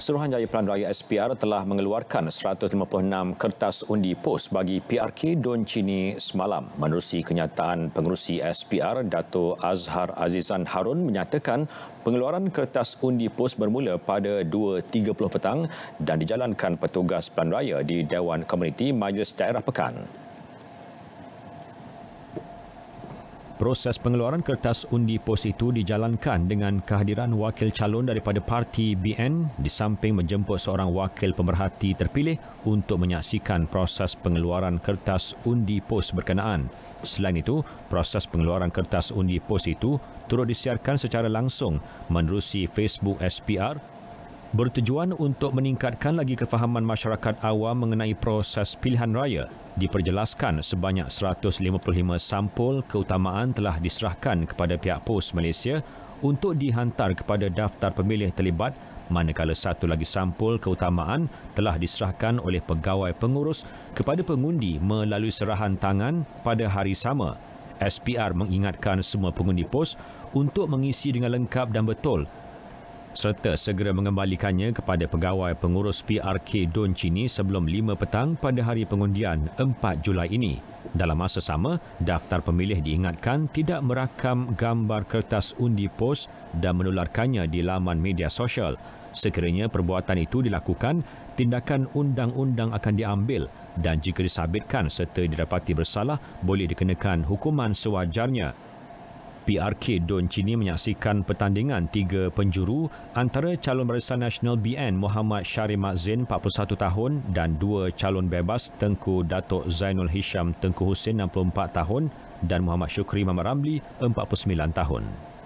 Suruhanjaya Pelan Raya SPR telah mengeluarkan 156 kertas undi pos bagi PRK Don Cini semalam. Menerusi kenyataan pengurusi SPR, Dato' Azhar Azizan Harun menyatakan pengeluaran kertas undi pos bermula pada 2.30 petang dan dijalankan petugas Pelan Raya di Dewan Komuniti Majlis Daerah Pekan. proses pengeluaran kertas undi pos itu dijalankan dengan kehadiran wakil calon daripada parti BN di samping menjemput seorang wakil pemerhati terpilih untuk menyaksikan proses pengeluaran kertas undi pos berkenaan. Selain itu, proses pengeluaran kertas undi pos itu turut disiarkan secara langsung menerusi Facebook SPR bertujuan untuk meningkatkan lagi kefahaman masyarakat awam mengenai proses pilihan raya. Diperjelaskan sebanyak 155 sampul keutamaan telah diserahkan kepada pihak POS Malaysia untuk dihantar kepada daftar pemilih terlibat manakala satu lagi sampul keutamaan telah diserahkan oleh pegawai pengurus kepada pengundi melalui serahan tangan pada hari sama. SPR mengingatkan semua pengundi POS untuk mengisi dengan lengkap dan betul serta segera mengembalikannya kepada pegawai pengurus PRK Don Chini sebelum 5 petang pada hari pengundian 4 Julai ini. Dalam masa sama, daftar pemilih diingatkan tidak merakam gambar kertas undi pos dan menularkannya di laman media sosial. Sekiranya perbuatan itu dilakukan, tindakan undang-undang akan diambil dan jika disabitkan serta didapati bersalah, boleh dikenakan hukuman sewajarnya. PRK Don Chini menyaksikan pertandingan tiga penjuru antara calon barisan nasional BN Muhammad Syari Mazin 41 tahun dan dua calon bebas Tengku Datuk Zainul Hisham Tengku Hussein 64 tahun dan Muhammad Syukri Mamat 49 tahun.